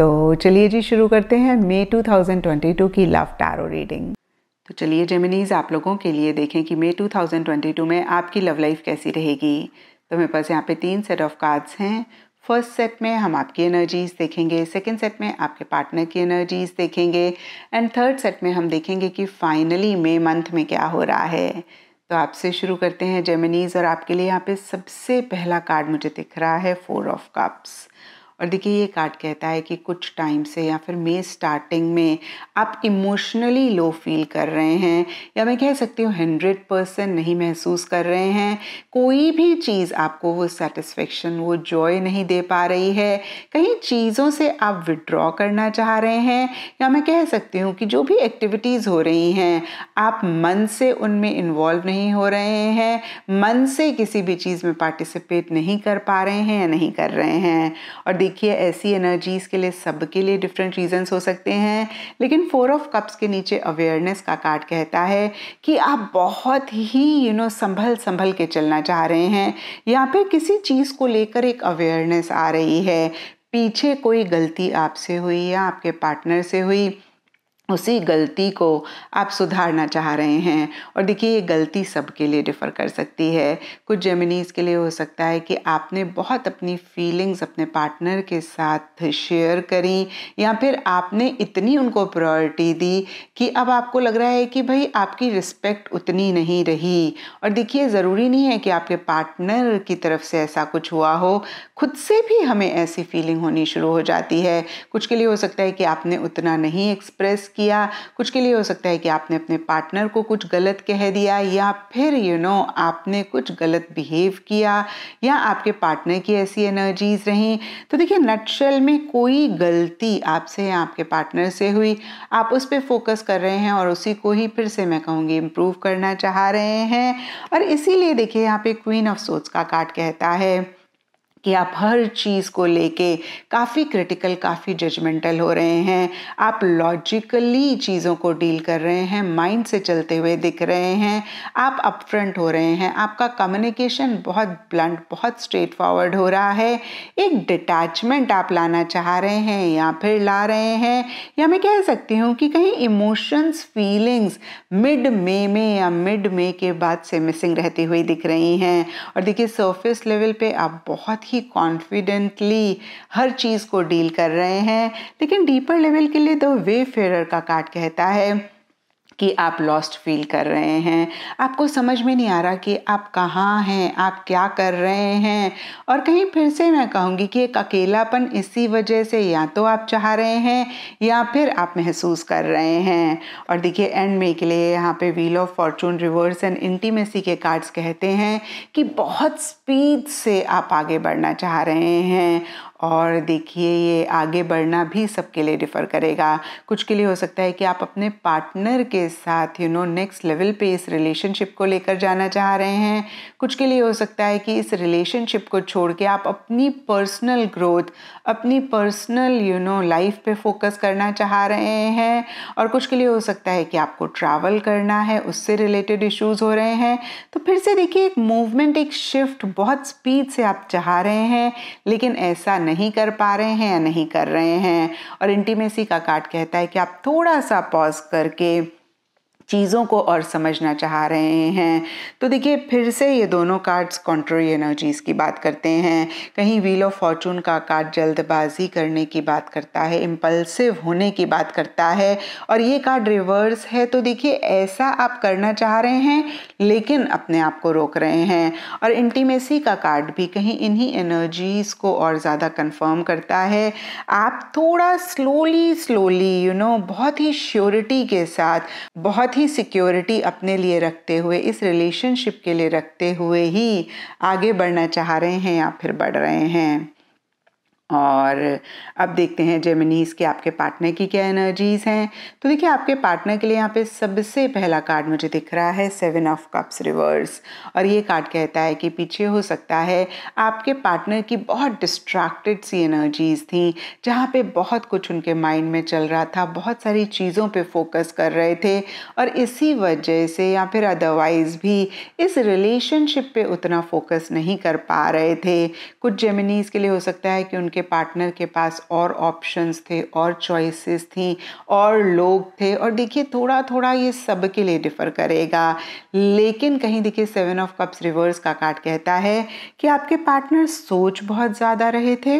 तो चलिए जी शुरू करते हैं मे 2022 की लव टैरो रीडिंग तो चलिए जेमिनीज आप लोगों के लिए देखें कि मे 2022 में आपकी लव लाइफ कैसी रहेगी तो मेरे पास यहाँ पे तीन सेट ऑफ कार्ड्स हैं फर्स्ट सेट में हम आपकी एनर्जीज देखेंगे सेकेंड सेट में आपके पार्टनर की एनर्जीज देखेंगे एंड थर्ड सेट में हम देखेंगे कि फाइनली मे मंथ में क्या हो रहा है तो आपसे शुरू करते हैं जेमिनीज और आपके लिए यहाँ पे सबसे पहला कार्ड मुझे दिख रहा है फोर ऑफ कप्स और देखिए ये कार्ड कहता है कि कुछ टाइम से या फिर मे स्टार्टिंग में आप इमोशनली लो फील कर रहे हैं या मैं कह सकती हूँ हंड्रेड परसेंट नहीं महसूस कर रहे हैं कोई भी चीज़ आपको वो सेटिस्फेक्शन वो जॉय नहीं दे पा रही है कहीं चीज़ों से आप विड्रॉ करना चाह रहे हैं या मैं कह सकती हूँ कि जो भी एक्टिविटीज़ हो रही हैं आप मन से उनमें इन्वॉल्व नहीं हो रहे हैं मन से किसी भी चीज़ में पार्टिसिपेट नहीं कर पा रहे हैं या नहीं कर रहे हैं और देखिए ऐसी एनर्जीज़ के लिए सबके लिए डिफरेंट रीजंस हो सकते हैं लेकिन फोर ऑफ कप्स के नीचे अवेयरनेस का कार्ड कहता है कि आप बहुत ही यू you नो know, संभल संभल के चलना चाह रहे हैं या फिर किसी चीज़ को लेकर एक अवेयरनेस आ रही है पीछे कोई गलती आपसे हुई या आपके पार्टनर से हुई उसी गलती को आप सुधारना चाह रहे हैं और देखिए ये गलती सबके लिए डिफ़र कर सकती है कुछ जेमिनीज़ के लिए हो सकता है कि आपने बहुत अपनी फीलिंग्स अपने पार्टनर के साथ शेयर करी या फिर आपने इतनी उनको प्रायोरिटी दी कि अब आपको लग रहा है कि भाई आपकी रिस्पेक्ट उतनी नहीं रही और देखिए ज़रूरी नहीं है कि आपके पार्टनर की तरफ से ऐसा कुछ हुआ हो खुद से भी हमें ऐसी फीलिंग होनी शुरू हो जाती है कुछ के लिए हो सकता है कि आपने उतना नहीं एक्सप्रेस किया किया कुछ के लिए हो सकता है कि आपने अपने पार्टनर को कुछ गलत कह दिया या फिर यू you नो know, आपने कुछ गलत बिहेव किया या आपके पार्टनर की ऐसी एनर्जीज रहीं तो देखिए नटशल में कोई गलती आपसे या आपके पार्टनर से हुई आप उस पर फोकस कर रहे हैं और उसी को ही फिर से मैं कहूँगी इम्प्रूव करना चाह रहे हैं और इसीलिए देखिए यहाँ पे क्वीन ऑफ सोच का कार्ड कहता है कि आप हर चीज़ को लेके काफ़ी क्रिटिकल काफ़ी जजमेंटल हो रहे हैं आप लॉजिकली चीज़ों को डील कर रहे हैं माइंड से चलते हुए दिख रहे हैं आप अपफ्रंट हो रहे हैं आपका कम्युनिकेशन बहुत ब्लंट बहुत स्ट्रेट फॉरवर्ड हो रहा है एक डिटैचमेंट आप लाना चाह रहे हैं या फिर ला रहे हैं या मैं कह सकती हूँ कि कहीं इमोशंस फीलिंग्स मिड मे में या मिड मे के बाद से मिसिंग रहती हुई दिख रही हैं और देखिए सर्फेस लेवल पर आप बहुत ही कॉन्फिडेंटली हर चीज़ को डील कर रहे हैं लेकिन डीपर लेवल के लिए तो वे फेयर का कार्ड कहता है कि आप लॉस्ट फील कर रहे हैं आपको समझ में नहीं आ रहा कि आप कहाँ हैं आप क्या कर रहे हैं और कहीं फिर से मैं कहूँगी कि एक अकेलापन इसी वजह से या तो आप चाह रहे हैं या फिर आप महसूस कर रहे हैं और देखिए एंड में के लिए यहाँ पे wheel of fortune reverse and intimacy के कार्ड्स कहते हैं कि बहुत स्पीड से आप आगे बढ़ना चाह रहे हैं और देखिए ये आगे बढ़ना भी सबके लिए डिफ़र करेगा कुछ के लिए हो सकता है कि आप अपने पार्टनर के साथ यू नो नेक्स्ट लेवल पे इस रिलेशनशिप को लेकर जाना चाह रहे हैं कुछ के लिए हो सकता है कि इस रिलेशनशिप को छोड़ के आप अपनी पर्सनल ग्रोथ अपनी पर्सनल यू नो लाइफ पे फोकस करना चाह रहे हैं और कुछ के लिए हो सकता है कि आपको ट्रैवल करना है उससे रिलेटेड इश्यूज़ हो रहे हैं तो फिर से देखिए एक मूवमेंट एक शिफ्ट बहुत स्पीड से आप चाह रहे हैं लेकिन ऐसा नहीं नहीं कर पा रहे हैं या नहीं कर रहे हैं और इंटीमेसी का कार्ड कहता है कि आप थोड़ा सा पॉज करके चीज़ों को और समझना चाह रहे हैं तो देखिए फिर से ये दोनों कार्ड्स कॉन्ट्री एनर्जीज़ की बात करते हैं कहीं व्हील ऑफ फॉर्चून का कार्ड जल्दबाजी करने की बात करता है इम्पल्सिव होने की बात करता है और ये कार्ड रिवर्स है तो देखिए ऐसा आप करना चाह रहे हैं लेकिन अपने आप को रोक रहे हैं और इंटीमेसी का कार्ड भी कहीं इन्हीं एनर्जीज़ को और ज़्यादा कन्फर्म करता है आप थोड़ा स्लोली स्लोली यू नो बहुत ही श्योरिटी के साथ बहुत ही ही सिक्योरिटी अपने लिए रखते हुए इस रिलेशनशिप के लिए रखते हुए ही आगे बढ़ना चाह रहे हैं या फिर बढ़ रहे हैं और अब देखते हैं जेमिनीज के आपके पार्टनर की क्या एनर्जीज हैं तो देखिए आपके पार्टनर के लिए यहाँ पे सबसे पहला कार्ड मुझे दिख रहा है सेवन ऑफ कप्स रिवर्स और ये कार्ड कहता है कि पीछे हो सकता है आपके पार्टनर की बहुत डिस्ट्रैक्टेड सी एनर्जीज थी जहाँ पे बहुत कुछ उनके माइंड में चल रहा था बहुत सारी चीज़ों पर फोकस कर रहे थे और इसी वजह से या फिर अदरवाइज़ भी इस रिलेशनशिप पर उतना फोकस नहीं कर पा रहे थे कुछ जेमिनीज़ के लिए हो सकता है कि उनके उनके पार्टनर के पास और ऑप्शंस थे और चॉइसेस थी और लोग थे और देखिए थोड़ा थोड़ा ये सब के लिए डिफ़र करेगा लेकिन कहीं देखिए सेवन ऑफ कप्स रिवर्स का कार्ड कहता है कि आपके पार्टनर सोच बहुत ज़्यादा रहे थे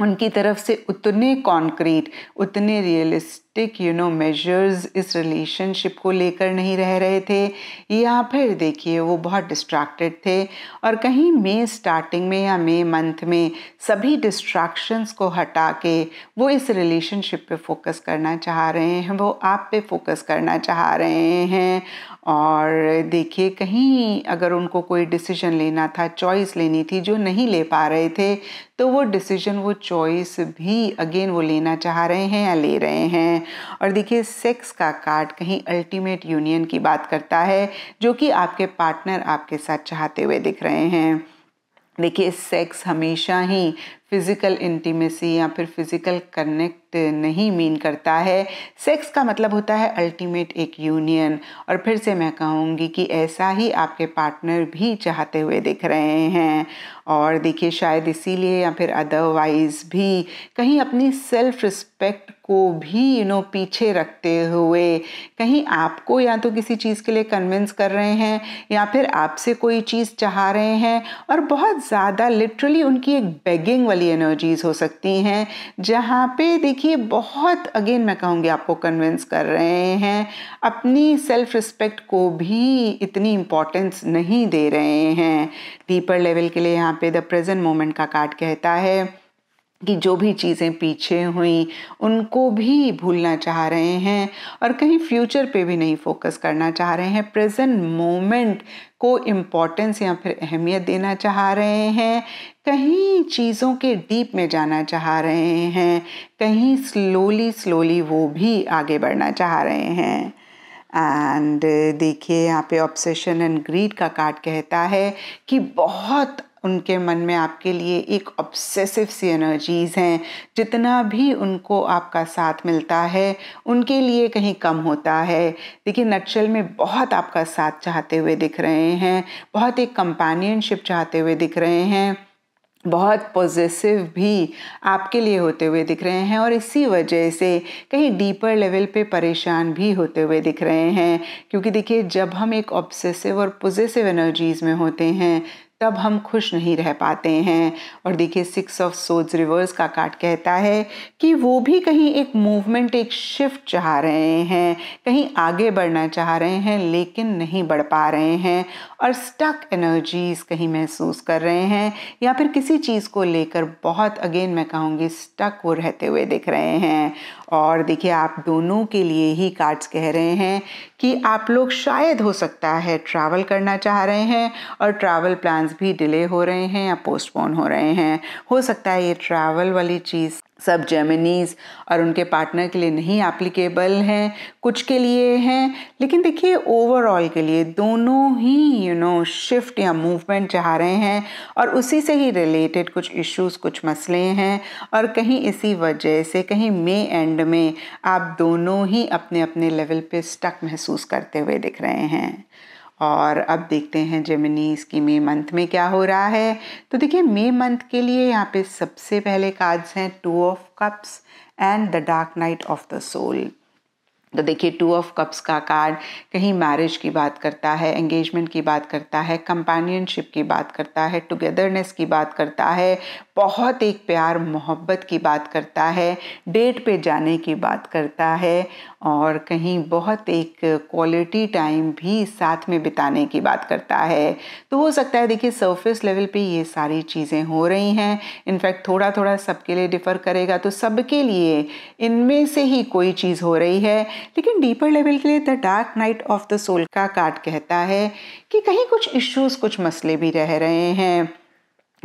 उनकी तरफ से उतने कॉन्क्रीट उतने realist drastic you know measures इस रिलेशनशिप को लेकर नहीं रह रहे थे या फिर देखिए वो बहुत डिस्ट्रैक्टेड थे और कहीं मे स्टार्टिंग में या मे मंथ में सभी डिस्ट्रैक्शंस को हटा के वो इस रिलेशनशिप पे फोकस करना चाह रहे हैं वो आप पे फोकस करना चाह रहे हैं और देखिए कहीं अगर उनको कोई डिसीजन लेना था चॉइस लेनी थी जो नहीं ले पा रहे थे तो वो डिसीजन वो चॉइस भी अगेन वो लेना चाह रहे हैं या ले रहे हैं और देखिए सेक्स का कार्ड कहीं अल्टीमेट यूनियन की बात करता है जो कि आपके पार्टनर आपके साथ चाहते हुए दिख रहे हैं देखिए सेक्स हमेशा ही फिज़िकल इंटीमेसी या फिर फिज़िकल कनेक्ट नहीं मीन करता है सेक्स का मतलब होता है अल्टीमेट एक यूनियन और फिर से मैं कहूँगी कि ऐसा ही आपके पार्टनर भी चाहते हुए दिख रहे हैं और देखिए शायद इसीलिए या फिर अदरवाइज़ भी कहीं अपनी सेल्फ रिस्पेक्ट को भी यू नो पीछे रखते हुए कहीं आपको या तो किसी चीज़ के लिए कन्विंस कर रहे हैं या फिर आपसे कोई चीज़ चाह रहे हैं और बहुत ज़्यादा लिटरली उनकी एक बेगिंग वाली वाली एनर्जीज़ हो सकती हैं जहाँ पे देखिए बहुत अगेन मैं कहूँगी आपको कन्विंस कर रहे हैं अपनी सेल्फ रिस्पेक्ट को भी इतनी इम्पोर्टेंस नहीं दे रहे हैं डीपर लेवल के लिए यहाँ पे द प्रेजेंट मोमेंट का कार्ड कहता है कि जो भी चीज़ें पीछे हुई उनको भी भूलना चाह रहे हैं और कहीं फ्यूचर पे भी नहीं फोकस करना चाह रहे हैं प्रेजेंट मोमेंट को इम्पोर्टेंस या फिर अहमियत देना चाह रहे हैं कहीं चीज़ों के डीप में जाना चाह रहे हैं कहीं स्लोली स्लोली वो भी आगे बढ़ना चाह रहे हैं एंड देखिए यहाँ पे ऑब्सेशन एंड ग्रीड का कार्ड कहता है कि बहुत उनके मन में आपके लिए एक ऑब्सेसिव सी एनर्जीज़ हैं जितना भी उनको आपका साथ मिलता है उनके लिए कहीं कम होता है देखिए नक्शल में बहुत आपका साथ चाहते हुए दिख रहे हैं बहुत एक कंपेनियनशिप चाहते हुए दिख रहे हैं बहुत पॉजिटिव भी आपके लिए होते हुए दिख रहे हैं और इसी वजह से कहीं डीपर लेवल पे परेशान भी होते हुए दिख रहे हैं क्योंकि देखिए जब हम एक ऑब्सेसिव और पॉजिटिव एनर्जीज़ में होते हैं तब हम खुश नहीं रह पाते हैं और देखिए सिक्स ऑफ सोज रिवर्स का कार्ड कहता है कि वो भी कहीं एक मूवमेंट एक शिफ्ट चाह रहे हैं कहीं आगे बढ़ना चाह रहे हैं लेकिन नहीं बढ़ पा रहे हैं और स्टक एनर्जीज कहीं महसूस कर रहे हैं या फिर किसी चीज़ को लेकर बहुत अगेन मैं कहूँगी स्टक वो रहते हुए दिख रहे हैं और देखिए आप दोनों के लिए ही कार्ड्स कह रहे हैं कि आप लोग शायद हो सकता है ट्रैवल करना चाह रहे हैं और ट्रैवल प्लान्स भी डिले हो रहे हैं या पोस्टपोन हो रहे हैं हो सकता है ये ट्रैवल वाली चीज़ सब जर्मनीज़ और उनके पार्टनर के लिए नहीं एप्लीकेबल हैं कुछ के लिए हैं लेकिन देखिए ओवरऑल के लिए दोनों ही यू नो शिफ्ट या मूवमेंट चाह रहे हैं और उसी से ही रिलेटेड कुछ इश्यूज कुछ मसले हैं और कहीं इसी वजह से कहीं मे एंड में आप दोनों ही अपने अपने लेवल पे स्टक महसूस करते हुए दिख रहे हैं और अब देखते हैं जेमिनी इसकी मे मंथ में क्या हो रहा है तो देखिए मे मंथ के लिए यहाँ पे सबसे पहले कार्ड्स हैं two of cups and the dark night of the soul तो देखिए टू ऑफ कप्स का कार्ड कहीं मैरिज की बात करता है एंगेजमेंट की बात करता है कंपेनियनशिप की बात करता है टुगेदरनेस की बात करता है बहुत एक प्यार मोहब्बत की बात करता है डेट पे जाने की बात करता है और कहीं बहुत एक क्वालिटी टाइम भी साथ में बिताने की बात करता है तो हो सकता है देखिए सरफेस लेवल पे ये सारी चीज़ें हो रही हैं इनफैक्ट थोड़ा थोड़ा सबके लिए डिफ़र करेगा तो सबके लिए इनमें से ही कोई चीज़ हो रही है लेकिन डीपर लेवल के लिए the dark night of the soul का कार्ड कहता है कि कहीं कुछ इश्यूज़ कुछ मसले भी रह रहे हैं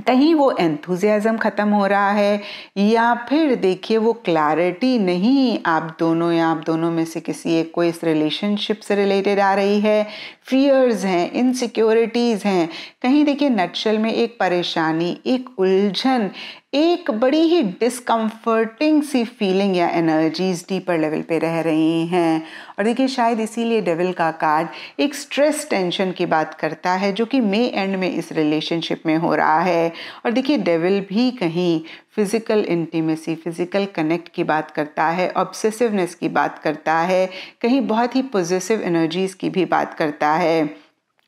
कहीं वो एंथुजियाज़म ख़त्म हो रहा है या फिर देखिए वो क्लैरिटी नहीं आप दोनों या आप दोनों में से किसी एक को इस रिलेशनशिप से रिलेटेड आ रही है फियर्स हैं इनसिक्योरिटीज़ हैं कहीं देखिए नक्शल में एक परेशानी एक उलझन एक बड़ी ही डिसकम्फर्टिंग सी फीलिंग या एनर्जीज डीपर लेवल पे रह रही हैं और देखिए शायद इसीलिए डेविल का कार्ड एक स्ट्रेस टेंशन की बात करता है जो कि मे एंड में इस रिलेशनशिप में हो रहा है और देखिए डेविल भी कहीं फिज़िकल इंटीमेसी फिज़िकल कनेक्ट की बात करता है ऑब्सेसिवनेस की बात करता है कहीं बहुत ही पॉजिटिव एनर्जीज़ की भी बात करता है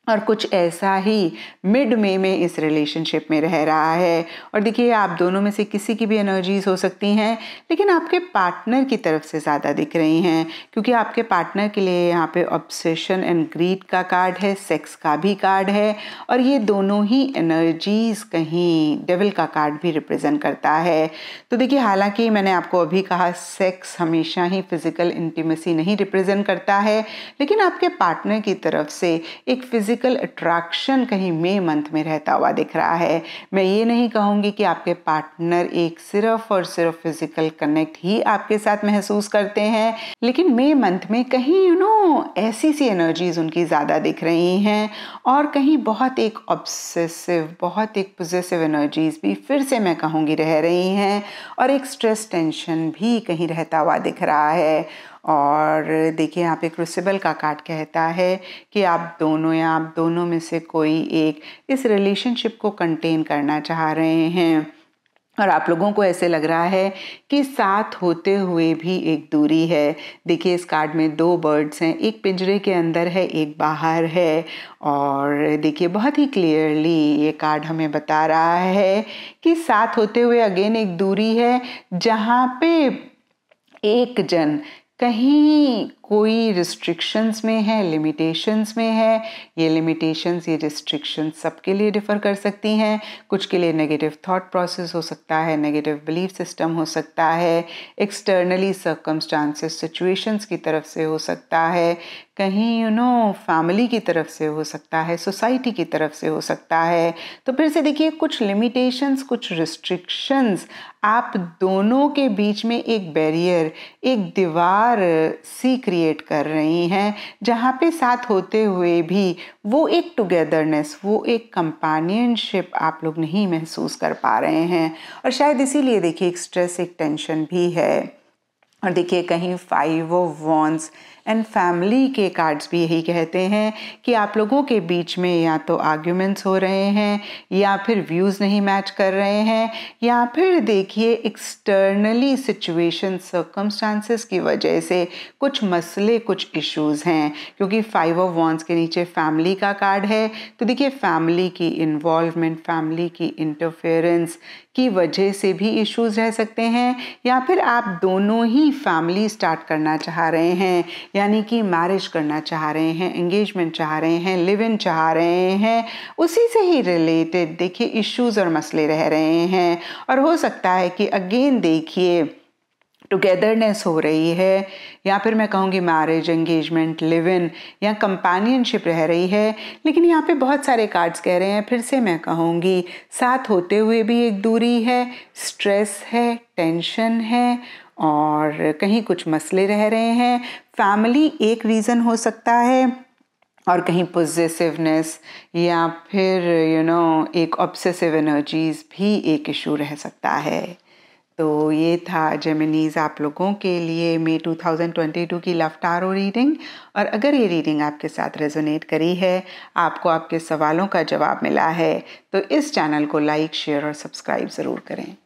और कुछ ऐसा ही मिड मे में इस रिलेशनशिप में रह रहा है और देखिए आप दोनों में से किसी की भी एनर्जीज हो सकती हैं लेकिन आपके पार्टनर की तरफ से ज़्यादा दिख रही हैं क्योंकि आपके पार्टनर के लिए यहाँ पे ऑब्सेशन एंड ग्रीड का कार्ड है सेक्स का भी कार्ड है और ये दोनों ही एनर्जीज कहीं डेविल का कार्ड भी रिप्रेजेंट करता है तो देखिए हालांकि मैंने आपको अभी कहा सेक्स हमेशा ही फिज़िकल इंटीमेसी नहीं रिप्रेजेंट करता है लेकिन आपके पार्टनर की तरफ से एक फिजिक फिजिकल अट्रैक्शन कहीं मे मंथ में रहता हुआ दिख रहा है मैं ये नहीं कहूँगी कि आपके पार्टनर एक सिर्फ और सिर्फ फिजिकल कनेक्ट ही आपके साथ महसूस करते हैं लेकिन मे मंथ में कहीं यू नो ऐसी सी एनर्जीज उनकी ज़्यादा दिख रही हैं और कहीं बहुत एक ऑब्सेसिव बहुत एक पोजेसिव एनर्जीज भी फिर से मैं कहूँगी रह रही हैं और एक स्ट्रेस टेंशन भी कहीं रहता हुआ दिख रहा है और देखिए यहाँ पे क्रूसिबल का कार्ड कहता है कि आप दोनों या आप दोनों में से कोई एक इस रिलेशनशिप को कंटेन करना चाह रहे हैं और आप लोगों को ऐसे लग रहा है कि साथ होते हुए भी एक दूरी है देखिए इस कार्ड में दो बर्ड्स हैं एक पिंजरे के अंदर है एक बाहर है और देखिए बहुत ही क्लियरली ये कार्ड हमें बता रहा है कि साथ होते हुए अगेन एक दूरी है जहाँ पे एक जन कहीं कोई रिस्ट्रिक्शंस में है लिमिटेशंस में है ये लिमिटेशंस ये रिस्ट्रिक्शंस सबके लिए डिफ़र कर सकती हैं कुछ के लिए नेगेटिव थॉट प्रोसेस हो सकता है नेगेटिव बिलीफ सिस्टम हो सकता है एक्सटर्नली सर्कमस्टांसेस सिचुएशंस की तरफ से हो सकता है कहीं यू नो फैमिली की तरफ से हो सकता है सोसाइटी की तरफ से हो सकता है तो फिर से देखिए कुछ लिमिटेशंस कुछ रिस्ट्रिक्शंस आप दोनों के बीच में एक बैरियर एक दीवार सी क्रिएट कर रही हैं जहाँ पे साथ होते हुए भी वो एक टुगेदरनेस वो एक कंपानियनशिप आप लोग नहीं महसूस कर पा रहे हैं और शायद इसीलिए देखिए एक स्ट्रेस एक टेंशन भी है और देखिए कहीं five of wands and family के कार्ड्स भी यही कहते हैं कि आप लोगों के बीच में या तो आर्ग्यूमेंट्स हो रहे हैं या फिर व्यूज़ नहीं मैच कर रहे हैं या फिर देखिए एक्सटर्नली सिचुएशन सर्कमस्टांसिस की वजह से कुछ मसले कुछ इश्यूज हैं क्योंकि फाइव ऑफ वॉन्स के नीचे फैमिली का कार्ड है तो देखिए फैमिली की इन्वॉल्वमेंट फैमिली की इंटरफेरेंस की वजह से भी इश्यूज रह सकते हैं या फिर आप दोनों ही अपनी फैमिली स्टार्ट करना चाह रहे हैं यानी कि मैरिज करना चाह रहे हैं एंगेजमेंट चाह रहे हैं लिव इन चाह रहे हैं उसी से ही रिलेटेड देखिए इश्यूज़ और मसले रह रहे हैं और हो सकता है कि अगेन देखिए टुगेदरनेस हो रही है या फिर मैं कहूँगी मैरिज एंगेजमेंट लिव इन या कंपेनियनशिप रह रही है लेकिन यहाँ पे बहुत सारे कार्ड्स कह रहे हैं फिर से मैं कहूँगी साथ होते हुए भी एक दूरी है स्ट्रेस है टेंशन है और कहीं कुछ मसले रह रहे हैं फैमिली एक रीज़न हो सकता है और कहीं पॉजिटिवनेस या फिर यू you नो know, एक ऑब्सेसिव एनर्जीज भी एक इशू रह सकता है तो ये था जेमिनीज आप लोगों के लिए मे 2022 की लफ्ट आरो रीडिंग और अगर ये रीडिंग आपके साथ रेजोनेट करी है आपको आपके सवालों का जवाब मिला है तो इस चैनल को लाइक शेयर और सब्सक्राइब ज़रूर करें